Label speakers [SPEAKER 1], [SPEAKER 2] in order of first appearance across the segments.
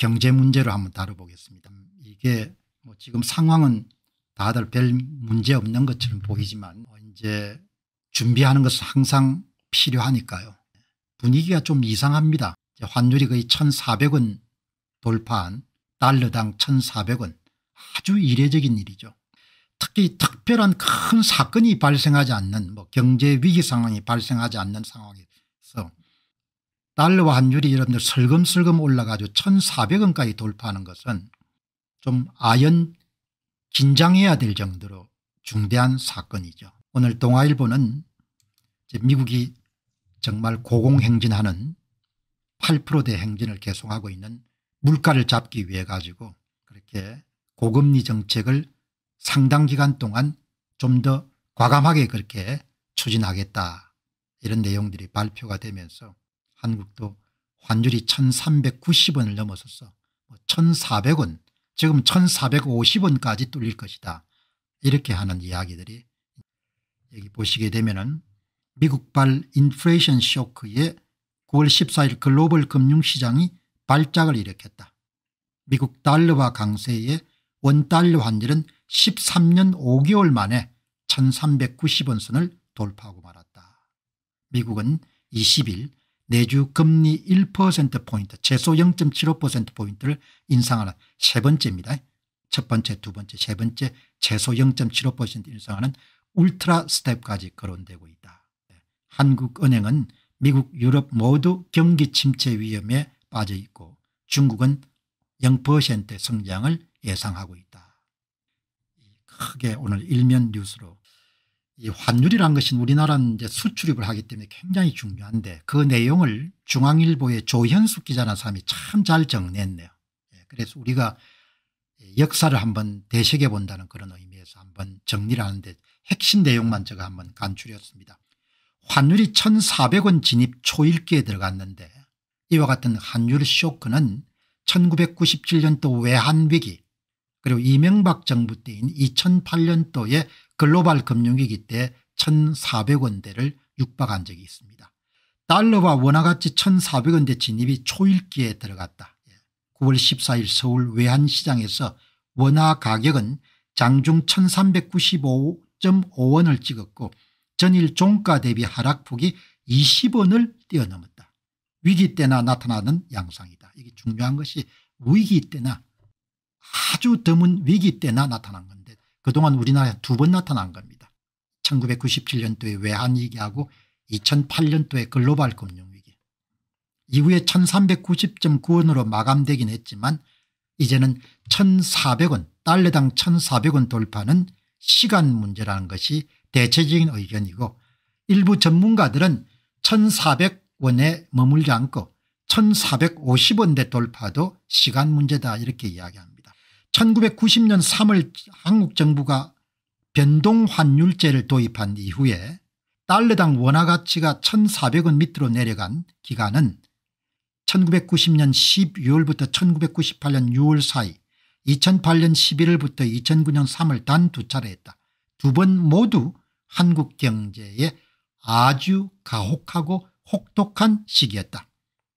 [SPEAKER 1] 경제 문제로 한번 다뤄보겠습니다. 이게 뭐 지금 상황은 다들 별 문제 없는 것처럼 보이지만 뭐 이제 준비하는 것은 항상 필요하니까요. 분위기가 좀 이상합니다. 환율이 거의 1,400원 돌파한 달러당 1,400원 아주 이례적인 일이죠. 특히 특별한 큰 사건이 발생하지 않는 뭐 경제 위기 상황이 발생하지 않는 상황에서 달러와 환율이 여러분들 슬금슬금 올라가지고 1,400원까지 돌파하는 것은 좀 아연 긴장해야 될 정도로 중대한 사건이죠. 오늘 동아일보는 미국이 정말 고공행진하는 8%대 행진을 계속하고 있는 물가를 잡기 위해 가지고 그렇게 고금리 정책을 상당 기간 동안 좀 더 과감하게 그렇게 추진하겠다 이런 내용들이 발표가 되면서 한국도 환율이 1390원을 넘어서서 1400원 지금 1450원까지 뚫릴 것이다. 이렇게 하는 이야기들이 여기 보시게 되면 은 미국발 인플레이션 쇼크에 9월 14일 글로벌 금융시장이 발작을 일으켰다. 미국 달러와 강세에 원달러 환율은 13년 5개월 만에 1390원 선을 돌파하고 말았다. 미국은 20일 내주 금리 1%포인트 최소 0.75%포인트를 인상하는 세 번째입니다. 첫 번째 두 번째 세 번째 최소 0.75% 인상하는 울트라 스텝까지 거론되고 있다. 네. 한국은행은 미국 유럽 모두 경기 침체 위험에 빠져 있고 중국은 0% 성장을 예상하고 있다. 크게 오늘 일면 뉴스로 이 환율이란 것은 우리나라는 이제 수출입을 하기 때문에 굉장히 중요한데 그 내용을 중앙일보의 조현숙 기자라는 사람이 참 잘 정리했네요. 예, 그래서 우리가 역사를 한번 되새겨 본다는 그런 의미에서 한번 정리를 하는데 핵심 내용만 제가 한번 간추렸습니다. 환율이 1,400원 진입 초읽기에 들어갔는데 이와 같은 환율 쇼크는 1997년도 외환위기 그리고 이명박 정부 때인 2008년도에 글로벌 금융위기 때 1,400원대를 육박한 적이 있습니다. 달러와 원화가치 1,400원대 진입이 초일기에 들어갔다. 9월 예. 14일 서울 외환시장에서 원화 가격은 장중 1395.5원을 찍었고 전일 종가 대비 하락폭이 20원을 뛰어넘었다. 위기 때나 나타나는 양상이다. 이게 중요한 것이 위기 때나 아주 드문 위기 때나 나타난 겁니다. 그동안 우리나라에 두 번 나타난 겁니다. 1997년도에 외환위기하고 2008년도에 글로벌 금융위기. 이후에 1390.9원으로 마감되긴 했지만 이제는 1400원 달러당 1400원 돌파는 시간 문제라는 것이 대체적인 의견이고 일부 전문가들은 1400원에 머물지 않고 1450원대 돌파도 시간 문제다 이렇게 이야기합니다. 1990년 3월 한국 정부가 변동환율제를 도입한 이후에 달러당 원화 가치가 1,400원 밑으로 내려간 기간은 1990년 12월부터 1998년 6월 사이 2008년 11월부터 2009년 3월 단 두 차례였다. 두 번 모두 한국 경제에 아주 가혹하고 혹독한 시기였다.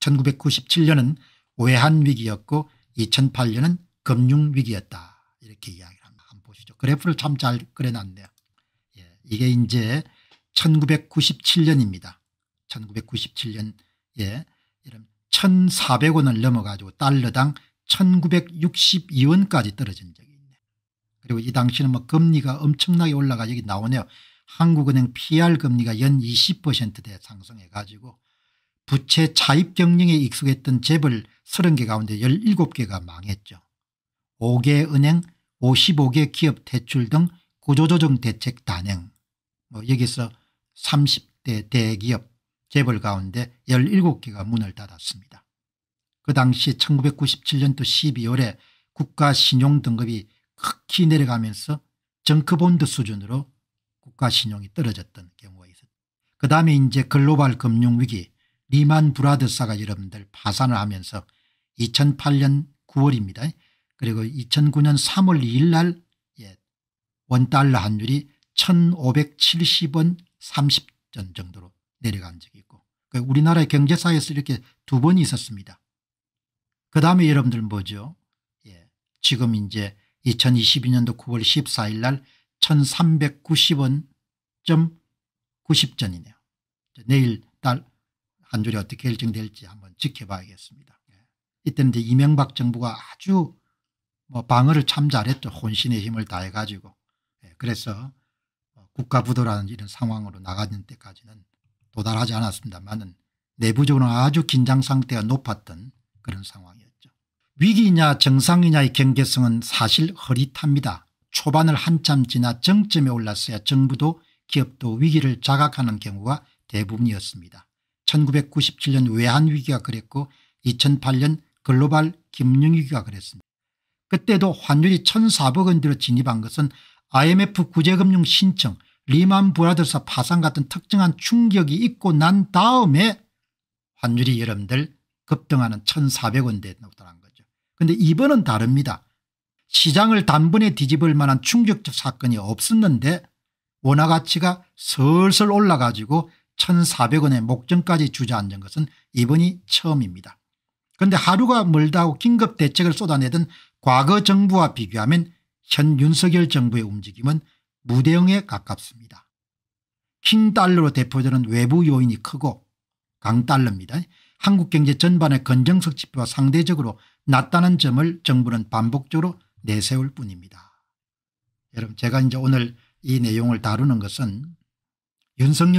[SPEAKER 1] 1997년은 외환위기였고 2008년은 금융위기였다. 이렇게 이야기를 합니다. 한번 보시죠. 그래프를 참 잘 그려놨네요. 예, 이게 이제 1997년입니다. 1997년 예, 이런 1,400원을 넘어가지고 달러당 1,962원까지 떨어진 적이 있네. 요 그리고 이 당시는 뭐 금리가 엄청나게 올라가 여기 나오네요. 한국은행 PR 금리가 연 20%대 상승해 가지고 부채 차입 경영에 익숙했던 재벌 30개 가운데 17개가 망했죠. 5개 은행 55개 기업 대출 등 구조조정 대책 단행 뭐 여기서 30대 대기업 재벌 가운데 17개가 문을 닫았습니다. 그 당시 1997년도 12월에 국가신용등급이 극히 내려가면서 정크본드 수준으로 국가신용이 떨어졌던 경우가 있었다. 그 다음에 이제 글로벌 금융위기 리만 브라더스가 여러분들 파산을 하면서 2008년 9월입니다. 그리고 2009년 3월 2일 날 예, 원달러 환율이 1570원 30전 정도로 내려간 적이 있고 그 우리나라의 경제사에서 이렇게 두 번 있었습니다. 그 다음에 여러분들 뭐죠 예, 지금 이제 2022년도 9월 14일 날 1390원 90전이네요. 내일 달 한줄이 어떻게 결정될지 한번 지켜봐야겠습니다. 예. 이때는 이제 이명박 정부가 아주 뭐 방어를 참 잘했죠. 혼신의 힘을 다해 가지고. 예, 그래서 국가부도라는 이런 상황으로 나가는 때까지는 도달하지 않았습니다만은 내부적으로 아주 긴장 상태가 높았던 그런 상황이었죠. 위기냐 정상이냐의 경계성은 사실 허릿합니다. 초반을 한참 지나 정점에 올랐어야 정부도 기업도 위기를 자각하는 경우가 대부분이었습니다. 1997년 외환위기가 그랬고 2008년 글로벌 금융위기가 그랬습니다. 그때도 환율이 1,400원 원대로 진입한 것은 IMF 구제금융 신청 리만 브라더스 파산 같은 특정한 충격이 있고 난 다음에 환율이 여러분들 급등하는 1,400원대에 나타난 거죠. 그런데 이번은 다릅니다. 시장을 단번에 뒤집을 만한 충격적 사건이 없었는데 원화 가치가 슬슬 올라가지고 1,400원의 목전까지 주저앉은 것은 이번이 처음입니다. 그런데 하루가 멀다고 긴급 대책을 쏟아내던 과거 정부와 비교하면 현 윤석열 정부의 움직임은 무대형에 가깝습니다. 킹달러로 대표되는 외부 요인이 크고 강달러입니다. 한국 경제 전반의 건정석 지표와 상대적으로 낮다는 점을 정부는 반복적으로 내세울 뿐입니다. 여러분 제가 이제 오늘 이 내용을 다루는 것은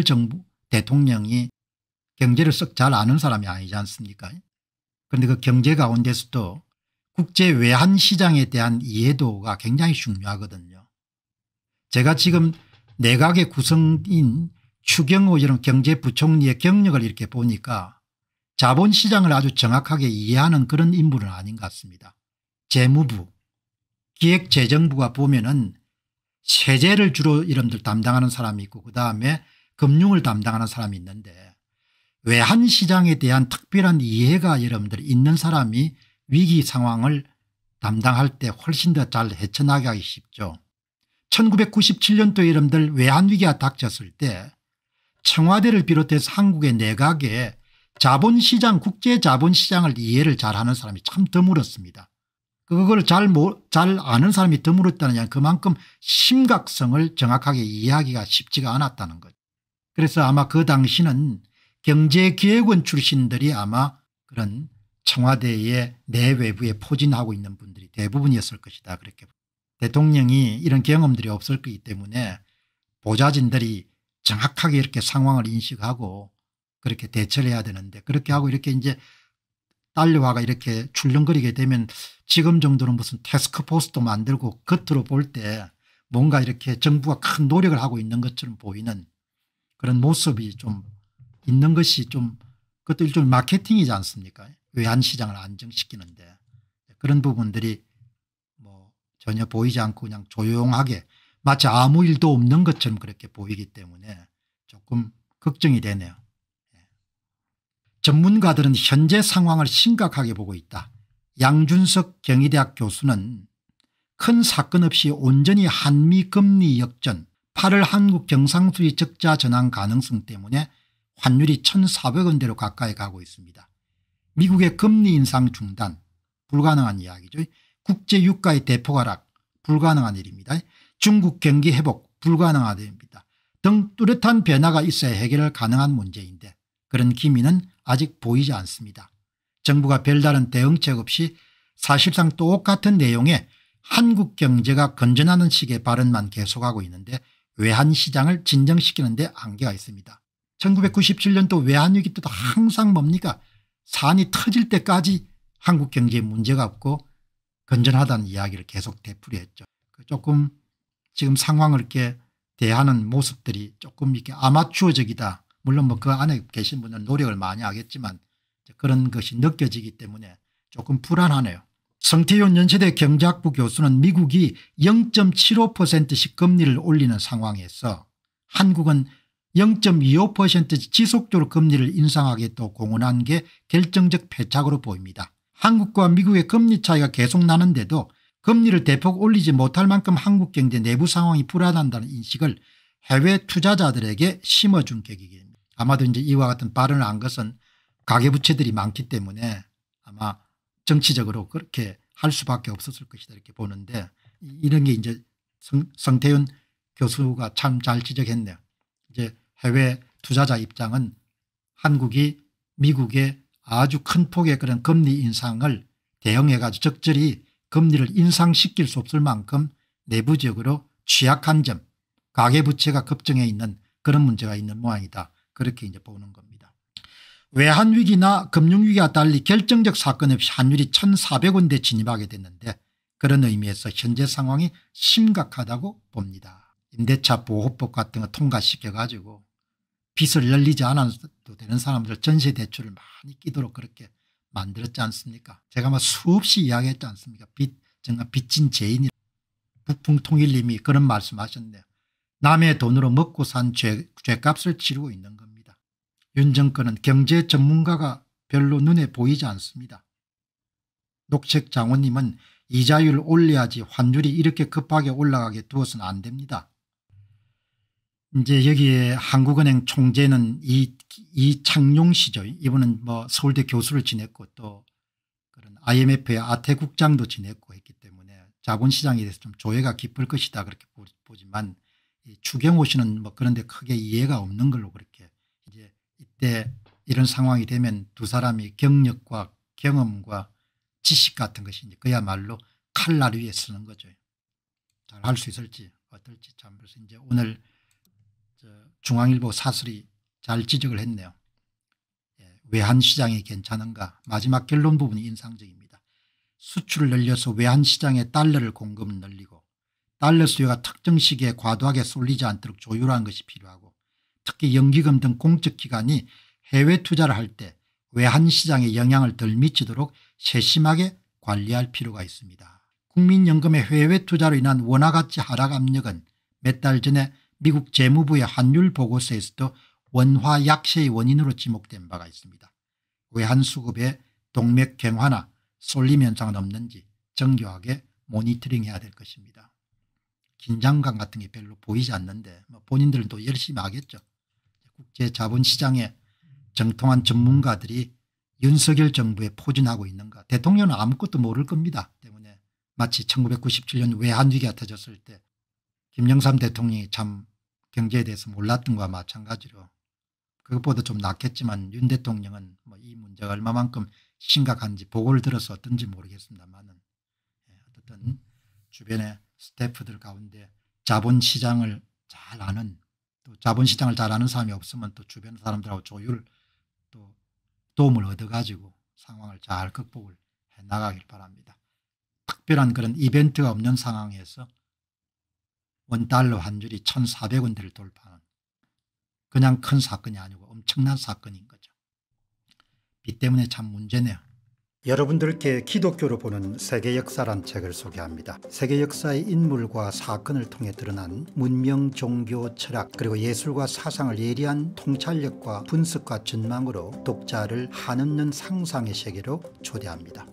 [SPEAKER 1] 윤석열 정부 대통령이 경제를 썩 잘 아는 사람이 아니지 않습니까 그런데 그 경제 가운데서도 국제 외환 시장에 대한 이해도가 굉장히 중요하거든요. 제가 지금 내각의 구성인 추경호 이런 경제부총리의 경력을 이렇게 보니까 자본시장을 아주 정확하게 이해하는 그런 인물은 아닌 것 같습니다. 재무부 기획재정부가 보면은 세제를 주로 이름들 담당하는 사람이 있고 그다음에 금융을 담당하는 사람이 있는데 외환시장에 대한 특별한 이해가 여러분들 있는 사람이 위기 상황을 담당할 때 훨씬 더 잘 헤쳐나가기 쉽죠. 1997년도 여름들 외환위기가 닥쳤을 때 청와대를 비롯해서 한국의 내각에 자본시장 국제자본시장을 이해를 잘하는 사람이 참 드물었습니다. 그걸 잘, 모, 잘 아는 사람이 드물었다는 양 그만큼 심각성을 정확하게 이해하기가 쉽지가 않았다는 거죠. 그래서 아마 그 당시는 경제기획원 출신들이 아마 그런 청와대의 내외부에 포진하고 있는 분들이 대부분이었을 것이다 그렇게 대통령이 이런 경험들이 없을 거기 때문에 보좌진들이 정확하게 이렇게 상황을 인식하고 그렇게 대처를 해야 되는데 그렇게 하고 이렇게 이제 딸려와가 이렇게 출렁거리게 되면 지금 정도는 무슨 테스크포스도 만들고 겉으로 볼 때 뭔가 이렇게 정부가 큰 노력을 하고 있는 것처럼 보이는 그런 모습이 좀 있는 것이 좀 그것도 일종의 마케팅이지 않습니까 외환시장을 안정시키는데 그런 부분들이 뭐 전혀 보이지 않고 그냥 조용하게 마치 아무 일도 없는 것처럼 그렇게 보이기 때문에 조금 걱정이 되네요. 예. 전문가들은 현재 상황을 심각하게 보고 있다. 양준석 경희대학 교수는 큰 사건 없이 온전히 한미 금리 역전 8월 한국 경상수지 적자 전환 가능성 때문에 환율이 1,400원대로 가까이 가고 있습니다. 미국의 금리 인상 중단 불가능한 이야기죠. 국제 유가의 대폭 하락 불가능한 일입니다. 중국 경기 회복 불가능한 일입니다. 등 뚜렷한 변화가 있어야 해결 가능한 문제인데 그런 기미는 아직 보이지 않습니다. 정부가 별다른 대응책 없이 사실상 똑같은 내용의 한국 경제가 건전하는 식의 발언만 계속하고 있는데 외환시장을 진정시키는 데 안개가 있습니다. 1997년도 외환위기 때도 항상 뭡니까 산이 터질 때까지 한국 경제에 문제가 없고 건전하다는 이야기를 계속 되풀이했죠. 그 조금 지금 상황을 이렇게 대하는 모습들이 조금 이렇게 아마추어적이다. 물론 뭐 그 안에 계신 분은 노력을 많이 하겠지만 그런 것이 느껴지기 때문에 조금 불안하네요. 성태윤 연세대 경제학부 교수는 미국이 0.75%씩 금리를 올리는 상황에서 한국은 0.25% 지속적으로 금리를 인상하게 또 공언한 게 결정적 패착으로 보입니다. 한국과 미국의 금리 차이가 계속 나는데도 금리를 대폭 올리지 못할 만큼 한국 경제 내부 상황이 불안한다는 인식을 해외 투자자들에게 심어준 계기입니다. 아마도 이제 이와 같은 발언을 한 것은 가계부채들이 많기 때문에 아마 정치적으로 그렇게 할 수밖에 없었을 것이다 이렇게 보는데 이런 게 이제 성, 태윤 교수가 참 잘 지적했네요. 이제 해외 투자자 입장은 한국이 미국의 아주 큰 폭의 그런 금리 인상을 대응해가지고 적절히 금리를 인상시킬 수 없을 만큼 내부적으로 취약한 점 가계부채가 급증해 있는 그런 문제가 있는 모양이다 그렇게 이제 보는 겁니다. 외환위기나 금융위기와 달리 결정적 사건 없이 환율이 1400원대 진입하게 됐는데 그런 의미에서 현재 상황이 심각하다고 봅니다. 임대차 보호법 같은 거 통과시켜가지고 빚을 열리지 않아도 되는 사람들 전세대출을 많이 끼도록 그렇게 만들었지 않습니까 제가 막 수없이 이야기했지 않습니까 빚 정말 빚진 죄인이 북풍통일님이 그런 말씀하셨네요 남의 돈으로 먹고 산 죄, 죄값을 치르고 있는 겁니다 윤 정권은 경제 전문가가 별로 눈에 보이지 않습니다 녹색 장원님은 이자율 올려야지 환율이 이렇게 급하게 올라가게 두어서는 안 됩니다. 이제 여기에 한국은행 총재는 이, 이창룡 씨죠. 이분은 뭐 서울대 교수를 지냈고 또 그런 IMF의 아태국장도 지냈고 했기 때문에 자본시장에 대해서 좀 조예가 깊을 것이다 그렇게 보지만 추경호 씨는 뭐 그런데 크게 이해가 없는 걸로 그렇게 이제 이때 이런 상황이 되면 두 사람이 경력과 경험과 지식 같은 것이 이제 그야말로 칼날 위에 쓰는 거죠. 잘 할 수 있을지 어떨지 참 그래서 이제 오늘 중앙일보 사설이 잘 지적을 했네요. 외환시장이 예, 괜찮은가 마지막 결론 부분이 인상적입니다. 수출을 늘려서 외환시장에 달러를 공급을 늘리고 달러 수요가 특정 시기에 과도하게 쏠리지 않도록 조율하는 것이 필요하고 특히 연기금 등 공적기관이 해외 투자를 할 때 외환시장에 영향을 덜 미치도록 세심하게 관리할 필요가 있습니다. 국민연금의 해외 투자로 인한 원화가치 하락 압력은 몇 달 전에 미국 재무부의 환율 보고서에서도 원화 약세의 원인으로 지목된 바가 있습니다. 외환 수급에 동맥 경화나 쏠림 현상은 없는지 정교하게 모니터링해야 될 것입니다. 긴장감 같은 게 별로 보이지 않는데 뭐 본인들은 또 열심히 하겠죠. 국제 자본시장에 정통한 전문가들이 윤석열 정부에 포진하고 있는가 대통령은 아무것도 모를 겁니다. 때문에 마치 1997년 외환위기가 터졌을 때 김영삼 대통령이 참 경제에 대해서 몰랐던 거와 마찬가지로 그것보다 좀 낫겠지만 윤 대통령은 뭐 이 문제가 얼마만큼 심각한지 보고를 들어서 어떤지 모르겠습니다만은 예, 어쨌든 주변의 스태프들 가운데 자본시장을 잘 아는 또 자본시장을 잘 아는 사람이 없으면 또 주변 사람들하고 조율 또 도움을 얻어가지고 상황을 잘 극복을 해나가길 바랍니다. 특별한 그런 이벤트가 없는 상황에서 원달러 환율이 1,400원대를 돌파하는 그냥 큰 사건이 아니고 엄청난 사건인 거죠. 빚 때문에 참 문제네요. 여러분들께 기독교로 보는 세계 역사란 책을 소개합니다. 세계 역사의 인물과 사건을 통해 드러난 문명, 종교, 철학 그리고 예술과 사상을 예리한 통찰력과 분석과 전망으로 독자를 한없는 상상의 세계로 초대합니다.